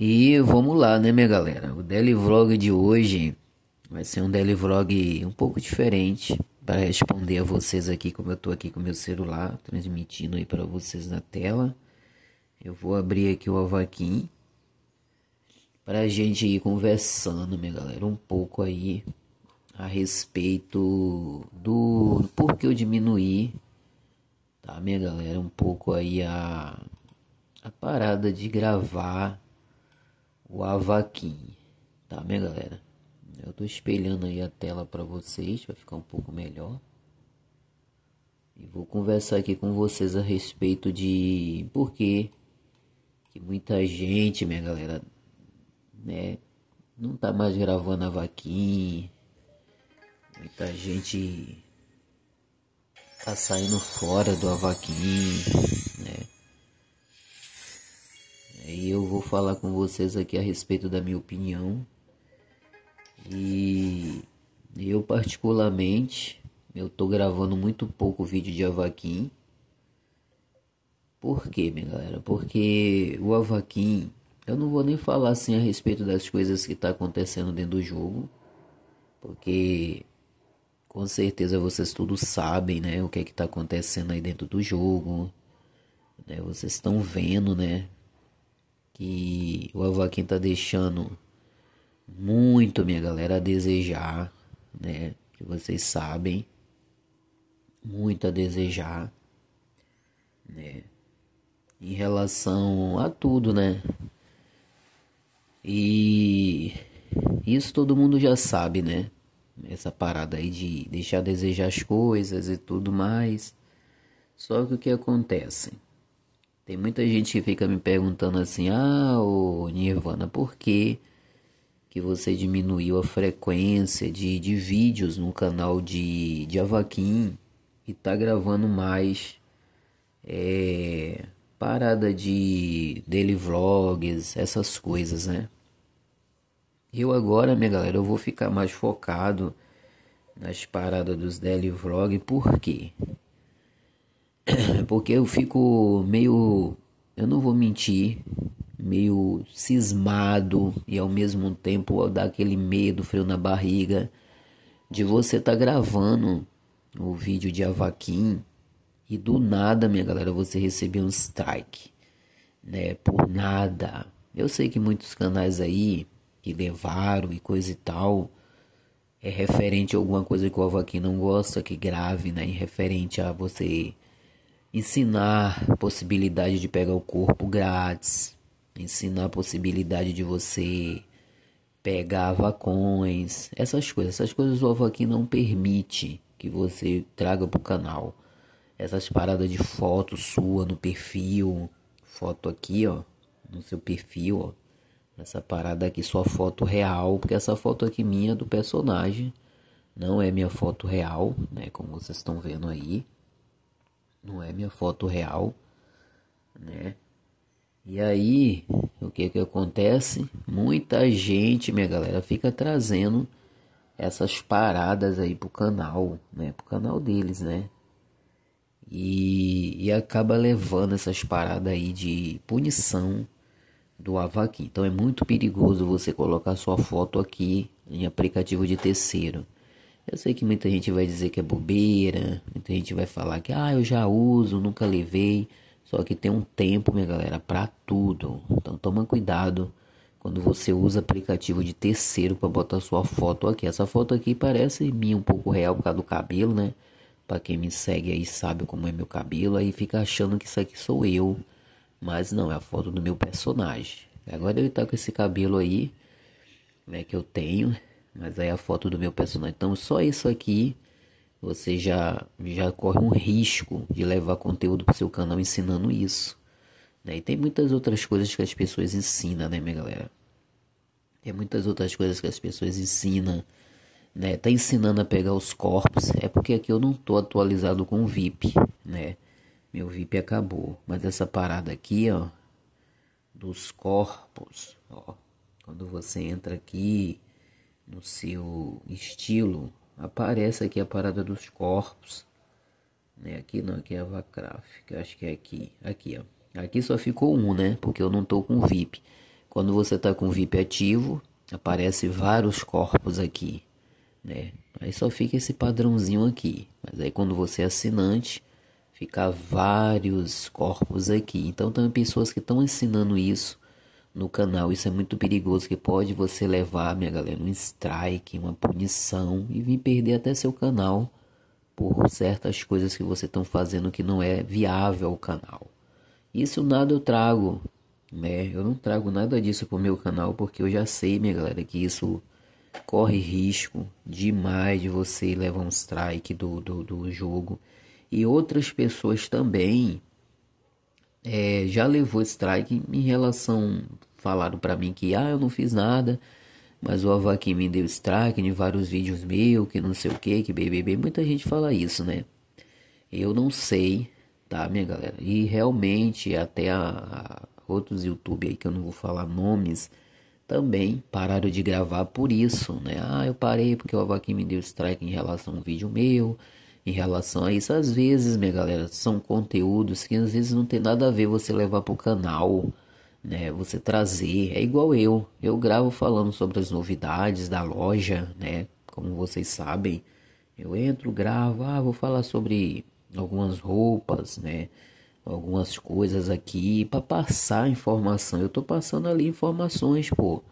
E vamos lá, né, minha galera? O daily vlog de hoje vai ser um daily vlog um pouco diferente para responder a vocês aqui, como eu tô aqui com meu celular, transmitindo aí para vocês na tela. Eu vou abrir aqui o Avaquim para a gente ir conversando, minha galera, um pouco aí a respeito do, porquê por que eu diminuí, tá, minha galera, um pouco aí a, a parada de gravar o Avaquim, tá minha galera? Eu tô espelhando aí a tela para vocês, vai ficar um pouco melhor. E vou conversar aqui com vocês a respeito de por que muita gente, minha galera, né, não tá mais gravando a Muita gente tá saindo fora do Avaquim, né? É, e eu vou falar com vocês aqui a respeito da minha opinião. E eu particularmente, eu tô gravando muito pouco vídeo de Avaquim. Por quê, minha galera? Porque o Avaquim, eu não vou nem falar assim a respeito das coisas que tá acontecendo dentro do jogo, porque com certeza vocês todos sabem, né, o que é que tá acontecendo aí dentro do jogo. Né? Vocês estão vendo, né, que o Avaquim tá deixando muito minha galera a desejar, né? Que vocês sabem, muito a desejar, né? Em relação a tudo, né? E isso todo mundo já sabe, né? Essa parada aí de deixar a desejar as coisas e tudo mais. Só que o que acontece? Tem muita gente que fica me perguntando assim: ah, ô Nirvana, por que, que você diminuiu a frequência de, de vídeos no canal de, de Avaquim e tá gravando mais é, parada de daily vlogs, essas coisas, né? Eu agora, minha galera, eu vou ficar mais focado nas paradas dos daily vlog, por quê? porque eu fico meio, eu não vou mentir, meio cismado e ao mesmo tempo dá aquele medo, frio na barriga de você estar tá gravando o vídeo de Avaquim e do nada, minha galera, você receber um strike, né? Por nada. Eu sei que muitos canais aí que levaram e coisa e tal é referente a alguma coisa que o Avaquim não gosta que grave, né? em referente a você ensinar possibilidade de pegar o corpo grátis, ensinar a possibilidade de você pegar vacões, essas coisas. Essas coisas o aqui não permite que você traga para o canal. Essas paradas de foto sua no perfil, foto aqui, ó, no seu perfil, ó. Essa parada aqui só foto real, porque essa foto aqui minha é do personagem, não é minha foto real, né, como vocês estão vendo aí não é minha foto real, né? E aí, o que que acontece? Muita gente, minha galera, fica trazendo essas paradas aí pro canal, né? Pro canal deles, né? E, e acaba levando essas paradas aí de punição do Avaqui. Então é muito perigoso você colocar sua foto aqui em aplicativo de terceiro. Eu sei que muita gente vai dizer que é bobeira, muita gente vai falar que ah, eu já uso, nunca levei. Só que tem um tempo, minha galera, para tudo. Então toma cuidado quando você usa aplicativo de terceiro para botar sua foto aqui. Essa foto aqui parece minha um pouco real por causa do cabelo, né? Para quem me segue aí sabe como é meu cabelo, aí fica achando que isso aqui sou eu, mas não, é a foto do meu personagem. Agora ele tá com esse cabelo aí, né, que eu tenho, mas aí a foto do meu personagem. Então só isso aqui você já já corre um risco de levar conteúdo para seu canal ensinando isso. Né? E tem muitas outras coisas que as pessoas ensinam, né, minha galera? Tem muitas outras coisas que as pessoas ensinam. Né? Tá ensinando a pegar os corpos. É porque aqui eu não tô atualizado com o VIP, né? Meu VIP acabou. Mas essa parada aqui, ó, dos corpos, ó, quando você entra aqui no seu estilo, aparece aqui a parada dos corpos. Né? Aqui não, aqui é a Vacraf, que eu acho que é aqui. Aqui, ó. Aqui só ficou um, né? Porque eu não tô com VIP. Quando você tá com VIP ativo, aparece vários corpos aqui, né? Aí só fica esse padrãozinho aqui. Mas aí quando você é assinante, fica vários corpos aqui. Então tem pessoas que estão ensinando isso no canal. Isso é muito perigoso, que pode você levar, minha galera, um strike, uma punição e vir perder até seu canal por certas coisas que você estão fazendo que não é viável ao canal. Isso nada eu trago, né? Eu não trago nada disso pro meu canal porque eu já sei, minha galera, que isso corre risco demais de você levar um strike do, do, do jogo. E outras pessoas também é, já levou strike em relação falaram para mim que ah, eu não fiz nada, mas o Avaquim me deu strike em vários vídeos meus, que não sei o que, que BBB. Muita gente fala isso, né? Eu não sei, tá, minha galera? E realmente, até a, a outros YouTube aí que eu não vou falar nomes também pararam de gravar por isso, né? Ah, eu parei porque o Avaquim me deu strike em relação a um vídeo meu, em relação a isso. Às vezes, minha galera, são conteúdos que às vezes não tem nada a ver você levar pro canal né? Você trazer, é igual eu, eu gravo falando sobre as novidades da loja, né? Como vocês sabem, eu entro, gravo, ah, vou falar sobre algumas roupas, né? Algumas coisas aqui para passar informação. Eu tô passando ali informações, pô,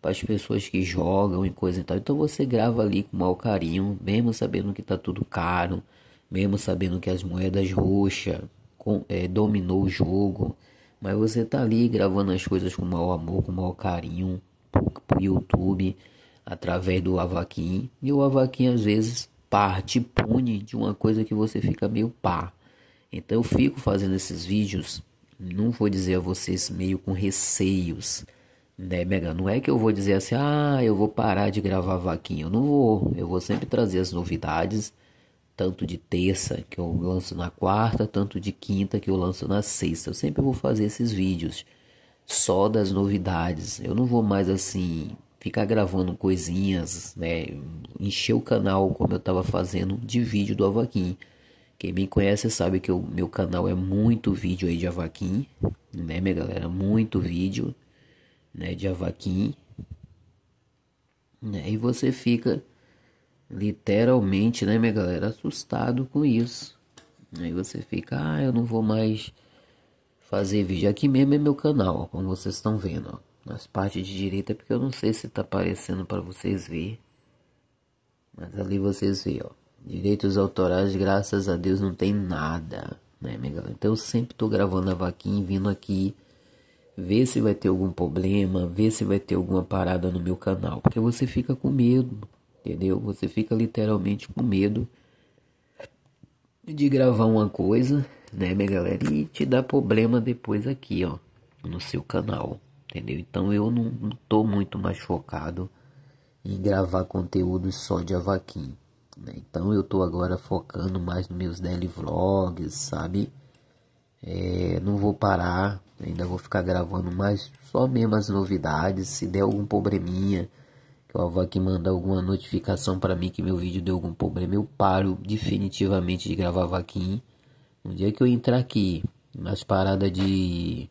para as pessoas que jogam e coisa e tal. Então você grava ali com mau carinho, mesmo sabendo que tá tudo caro, mesmo sabendo que as moedas roxa com, é, dominou o jogo, mas você tá ali gravando as coisas com o maior amor, com o maior carinho, pro, pro YouTube, através do Avaquim. E o Avaquim às vezes parte, pune de uma coisa que você fica meio pá. Então eu fico fazendo esses vídeos, não vou dizer a vocês meio com receios, né, Mega? Não é que eu vou dizer assim, ah, eu vou parar de gravar Avaquim. Eu não vou, eu vou sempre trazer as novidades tanto de terça que eu lanço na quarta, tanto de quinta que eu lanço na sexta. Eu sempre vou fazer esses vídeos só das novidades. Eu não vou mais assim ficar gravando coisinhas, né? Encher o canal como eu estava fazendo de vídeo do Avaquim. Quem me conhece sabe que o meu canal é muito vídeo aí de Avaquim, né, minha galera? Muito vídeo, né, de Avaquim. Né? E você fica literalmente, né, minha galera, assustado com isso. Aí você fica, ah, eu não vou mais fazer vídeo. Aqui mesmo é meu canal, ó, como vocês estão vendo, ó. Nas partes de direita, porque eu não sei se tá aparecendo para vocês ver. Mas ali vocês vê, ó. Direitos autorais, graças a Deus, não tem nada, né, minha galera? Então eu sempre tô gravando a vaquinha vindo aqui ver se vai ter algum problema, ver se vai ter alguma parada no meu canal, porque você fica com medo entendeu? Você fica literalmente com medo de gravar uma coisa, né, minha galera, e te dá problema depois aqui, ó, no seu canal, entendeu? Então eu não, não tô muito mais focado em gravar conteúdo só de avaquim, né? Então eu tô agora focando mais nos meus daily vlogs, sabe? É, não vou parar, ainda vou ficar gravando mais só mesmo as novidades, se der algum probleminha, que o avó manda alguma notificação para mim que meu vídeo deu algum problema, eu paro definitivamente de gravar vaquinha. Um dia que eu entrar aqui nas paradas de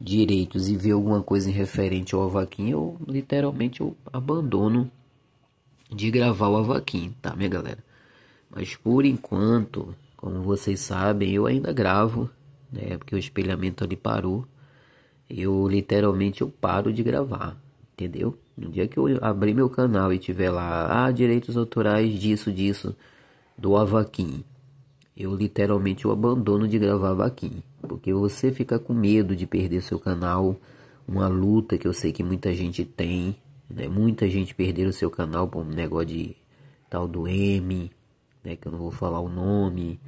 direitos e ver alguma coisa em referente ao vaquinha, eu literalmente eu abandono de gravar o vaquinha, tá, minha galera? Mas por enquanto, como vocês sabem, eu ainda gravo, né? Porque o espelhamento ali parou. Eu literalmente eu paro de gravar. Entendeu? No dia que eu abrir meu canal e tiver lá, ah, direitos autorais disso, disso, do Avaquim. Eu literalmente eu abandono de gravar Avaquim. Porque você fica com medo de perder seu canal. Uma luta que eu sei que muita gente tem. Né? Muita gente perdeu o seu canal por um negócio de tal do M, né? Que eu não vou falar o nome.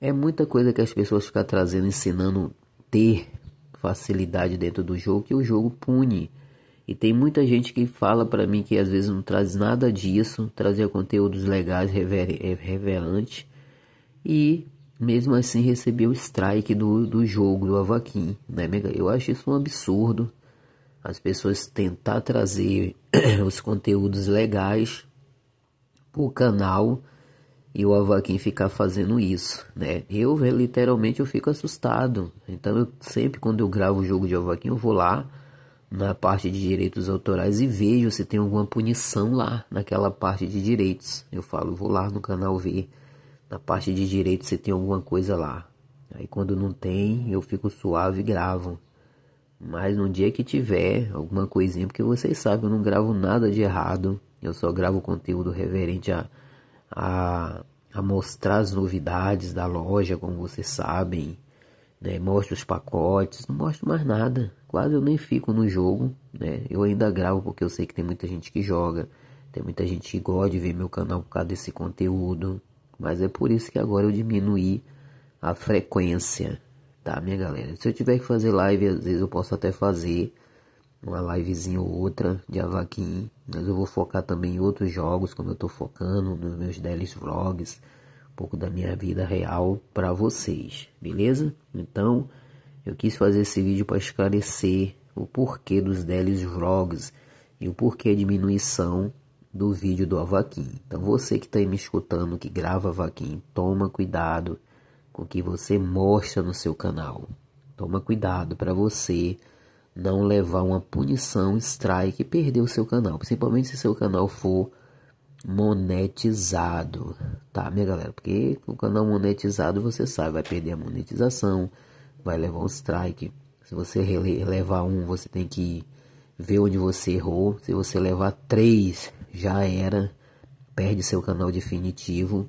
É muita coisa que as pessoas ficam trazendo, ensinando ter facilidade dentro do jogo, que o jogo pune. E tem muita gente que fala para mim que às vezes não traz nada disso, trazer conteúdos legais, rever, é, revelante. E mesmo assim recebeu o strike do, do jogo, do Avaquim. Né? Eu acho isso um absurdo. As pessoas tentar trazer os conteúdos legais pro canal e o Avaquim ficar fazendo isso, né? Eu literalmente eu fico assustado. Então eu sempre quando eu gravo o jogo de Avaquim eu vou lá, na parte de direitos autorais e vejo se tem alguma punição lá naquela parte de direitos. Eu falo, vou lá no canal ver na parte de direitos se tem alguma coisa lá. Aí quando não tem, eu fico suave e gravo. Mas no dia que tiver alguma coisinha, porque vocês sabem, eu não gravo nada de errado. Eu só gravo conteúdo reverente a, a, a mostrar as novidades da loja, como vocês sabem né? Mostra os pacotes, não mostro mais nada. Quase eu nem fico no jogo. Né? Eu ainda gravo porque eu sei que tem muita gente que joga. Tem muita gente que gosta de ver meu canal por causa desse conteúdo. Mas é por isso que agora eu diminuí a frequência, tá, minha galera? Se eu tiver que fazer live, às vezes eu posso até fazer uma livezinha ou outra de Avaquim. Mas eu vou focar também em outros jogos, como eu tô focando nos meus Delis Vlogs pouco da minha vida real para vocês, beleza? Então, eu quis fazer esse vídeo para esclarecer o porquê dos Delis Vlogs e o porquê a diminuição do vídeo do Avaquim. Então, você que está me escutando, que grava Avaquim, toma cuidado com o que você mostra no seu canal. Toma cuidado para você não levar uma punição, strike e perder o seu canal, principalmente se seu canal for monetizado, tá, minha galera? Porque o canal monetizado você sabe, vai perder a monetização, vai levar um strike. Se você levar um, você tem que ver onde você errou. Se você levar três, já era, perde seu canal definitivo.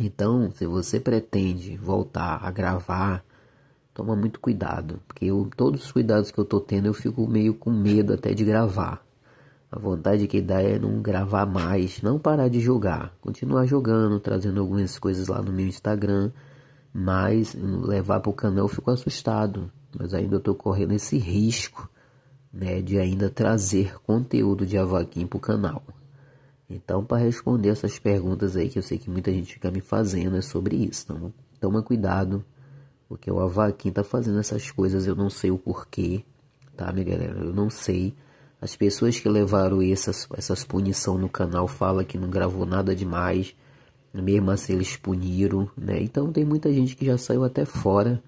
Então, se você pretende voltar a gravar, toma muito cuidado, porque eu, todos os cuidados que eu tô tendo, eu fico meio com medo até de gravar a vontade que dá é não gravar mais, não parar de jogar, continuar jogando, trazendo algumas coisas lá no meu Instagram, mas levar para o canal eu fico assustado. Mas ainda estou correndo esse risco né, de ainda trazer conteúdo de Avaquim para o canal. Então, para responder essas perguntas aí, que eu sei que muita gente fica me fazendo, é sobre isso. Então, toma cuidado, porque o Avaquim tá fazendo essas coisas, eu não sei o porquê, tá, minha galera? Eu não sei. As pessoas que levaram essas, essas punição no canal falam que não gravou nada demais, mesmo assim eles puniram, né? Então tem muita gente que já saiu até fora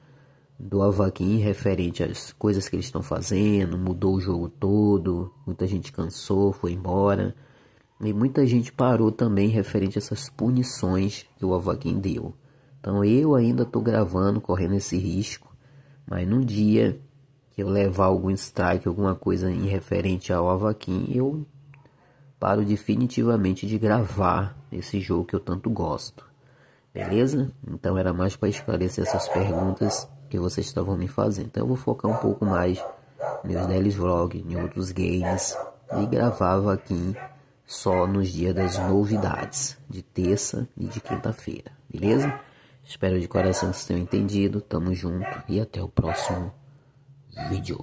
do Avaquim referente às coisas que eles estão fazendo, mudou o jogo todo, muita gente cansou, foi embora. E muita gente parou também referente a essas punições que o Avaquim deu. Então eu ainda estou gravando, correndo esse risco, mas num dia eu levar algum strike, alguma coisa em referente ao Avaquim, eu paro definitivamente de gravar esse jogo que eu tanto gosto. Beleza? Então era mais para esclarecer essas perguntas que vocês estavam me fazendo. Então eu vou focar um pouco mais nos daily vlog, em outros games e gravava aqui só nos dias das novidades, de terça e de quinta-feira. Beleza? Espero de coração que vocês tenham entendido. Tamo junto e até o próximo 没救。